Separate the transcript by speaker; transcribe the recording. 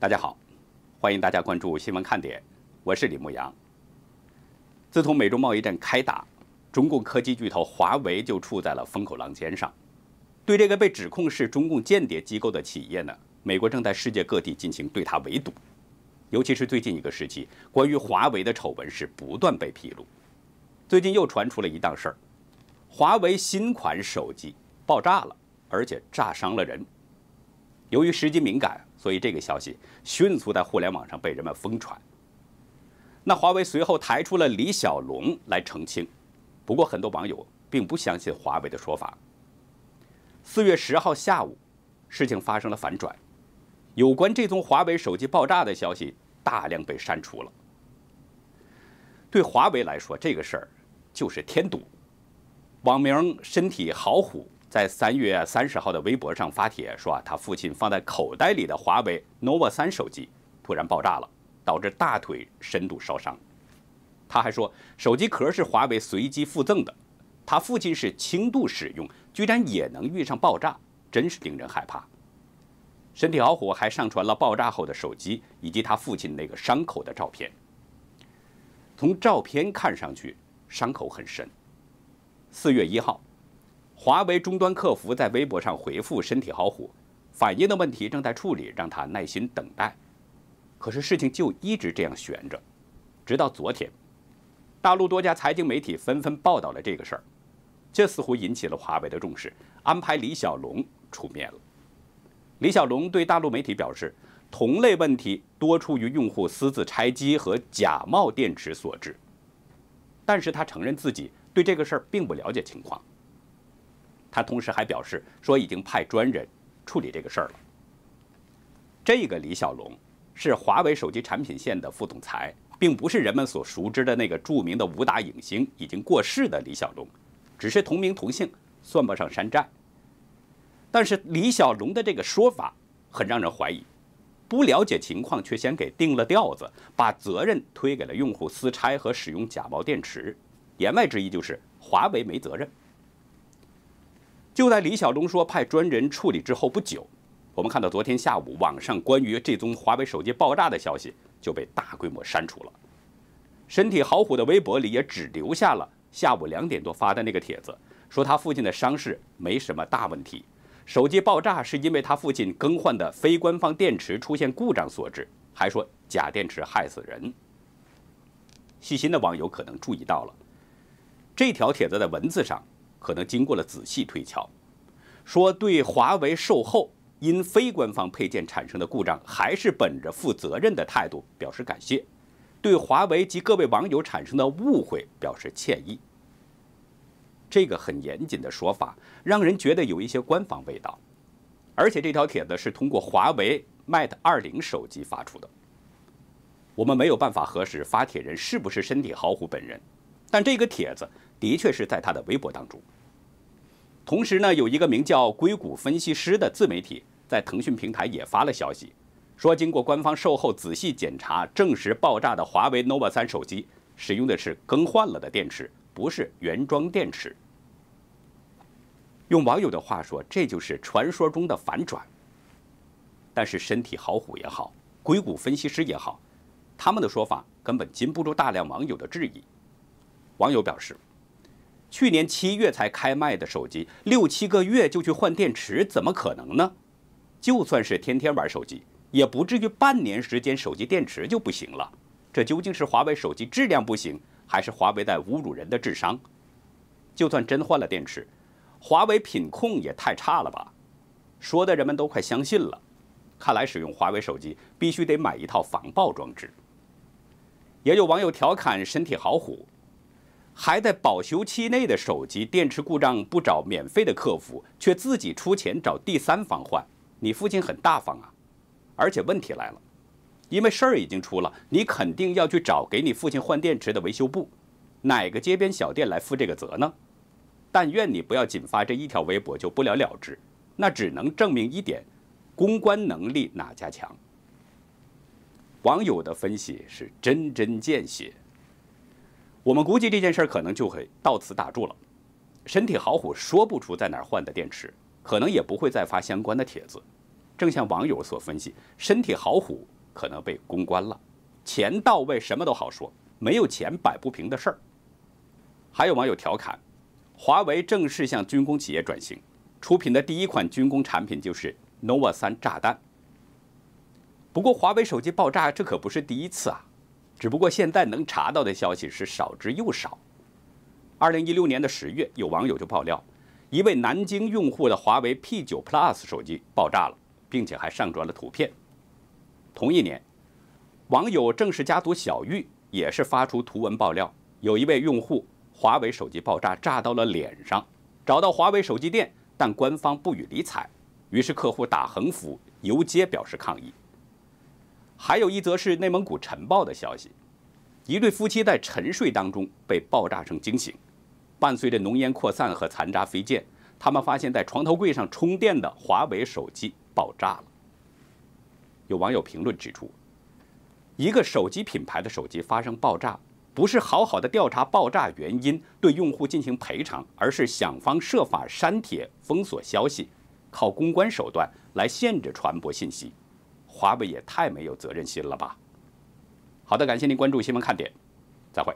Speaker 1: 大家好，欢迎大家关注新闻看点，我是李牧阳。自从美中贸易战开打，中共科技巨头华为就处在了风口浪尖上。对这个被指控是中共间谍机构的企业呢，美国正在世界各地进行对他围堵。尤其是最近一个时期，关于华为的丑闻是不断被披露。最近又传出了一档事儿，华为新款手机爆炸了，而且炸伤了人。由于时机敏感，所以这个消息迅速在互联网上被人们疯传。那华为随后抬出了李小龙来澄清，不过很多网友并不相信华为的说法。四月十号下午，事情发生了反转，有关这宗华为手机爆炸的消息大量被删除了。对华为来说，这个事儿就是添堵。网名身体好虎。在三月三十号的微博上发帖说啊，他父亲放在口袋里的华为 nova 三手机突然爆炸了，导致大腿深度烧伤。他还说，手机壳是华为随机附赠的，他父亲是轻度使用，居然也能遇上爆炸，真是令人害怕。身体老虎还上传了爆炸后的手机以及他父亲那个伤口的照片。从照片看上去，伤口很深。四月一号。华为终端客服在微博上回复：“身体好虎，反映的问题正在处理，让他耐心等待。”可是事情就一直这样悬着，直到昨天，大陆多家财经媒体纷纷报道了这个事儿，这似乎引起了华为的重视，安排李小龙出面了。李小龙对大陆媒体表示：“同类问题多出于用户私自拆机和假冒电池所致。”但是他承认自己对这个事儿并不了解情况。他同时还表示说，已经派专人处理这个事儿了。这个李小龙是华为手机产品线的副总裁，并不是人们所熟知的那个著名的武打影星，已经过世的李小龙，只是同名同姓，算不上山寨。但是李小龙的这个说法很让人怀疑，不了解情况却先给定了调子，把责任推给了用户私拆和使用假冒电池，言外之意就是华为没责任。就在李小龙说派专人处理之后不久，我们看到昨天下午网上关于这宗华为手机爆炸的消息就被大规模删除了。身体好虎的微博里也只留下了下午两点多发的那个帖子，说他父亲的伤势没什么大问题，手机爆炸是因为他父亲更换的非官方电池出现故障所致，还说假电池害死人。细心的网友可能注意到了，这条帖子的文字上。可能经过了仔细推敲，说对华为售后因非官方配件产生的故障，还是本着负责任的态度表示感谢，对华为及各位网友产生的误会表示歉意。这个很严谨的说法，让人觉得有一些官方味道。而且这条帖子是通过华为 Mate 20手机发出的，我们没有办法核实发帖人是不是身体好虎本人。但这个帖子的确是在他的微博当中。同时呢，有一个名叫“硅谷分析师”的自媒体在腾讯平台也发了消息，说经过官方售后仔细检查，证实爆炸的华为 nova 三手机使用的是更换了的电池，不是原装电池。用网友的话说，这就是传说中的反转。但是，身体好虎也好，硅谷分析师也好，他们的说法根本禁不住大量网友的质疑。网友表示，去年七月才开卖的手机，六七个月就去换电池，怎么可能呢？就算是天天玩手机，也不至于半年时间手机电池就不行了。这究竟是华为手机质量不行，还是华为在侮辱人的智商？就算真换了电池，华为品控也太差了吧？说的人们都快相信了。看来使用华为手机必须得买一套防爆装置。也有网友调侃：“身体好虎。”还在保修期内的手机电池故障，不找免费的客服，却自己出钱找第三方换。你父亲很大方啊！而且问题来了，因为事儿已经出了，你肯定要去找给你父亲换电池的维修部。哪个街边小店来负这个责呢？但愿你不要仅发这一条微博就不了了之。那只能证明一点，公关能力哪家强？网友的分析是针针见血。我们估计这件事儿可能就会到此打住了。身体好虎说不出在哪儿换的电池，可能也不会再发相关的帖子。正像网友所分析，身体好虎可能被公关了。钱到位什么都好说，没有钱摆不平的事儿。还有网友调侃，华为正式向军工企业转型，出品的第一款军工产品就是 nova 三炸弹。不过华为手机爆炸这可不是第一次啊。只不过现在能查到的消息是少之又少。二零一六年的十月，有网友就爆料，一位南京用户的华为 P9 Plus 手机爆炸了，并且还上传了图片。同一年，网友正式家族小玉也是发出图文爆料，有一位用户华为手机爆炸，炸到了脸上，找到华为手机店，但官方不予理睬，于是客户打横幅游街表示抗议。还有一则是内蒙古晨报的消息，一对夫妻在沉睡当中被爆炸声惊醒，伴随着浓烟扩散和残渣飞溅，他们发现，在床头柜上充电的华为手机爆炸了。有网友评论指出，一个手机品牌的手机发生爆炸，不是好好的调查爆炸原因，对用户进行赔偿，而是想方设法删帖、封锁消息，靠公关手段来限制传播信息。华为也太没有责任心了吧！好的，感谢您关注新闻看点，再会。